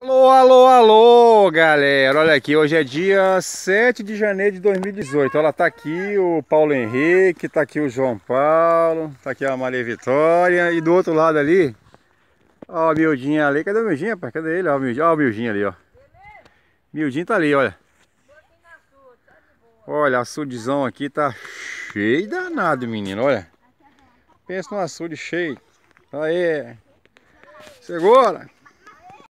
Alô, alô, alô, galera! Olha aqui, hoje é dia 7 de janeiro de 2018. Olha, tá aqui o Paulo Henrique, tá aqui o João Paulo, tá aqui a Maria Vitória e do outro lado ali, ó, a Mildinha ali. Cadê o Mildinha, rapaz? Cadê ele? Ó, o Mildinho, ó, o Mildinho ali, ó. Mildinho tá ali, olha. Olha, açudezão aqui tá cheio danado, menino, olha. Pensa num açude cheio. Aí, segura!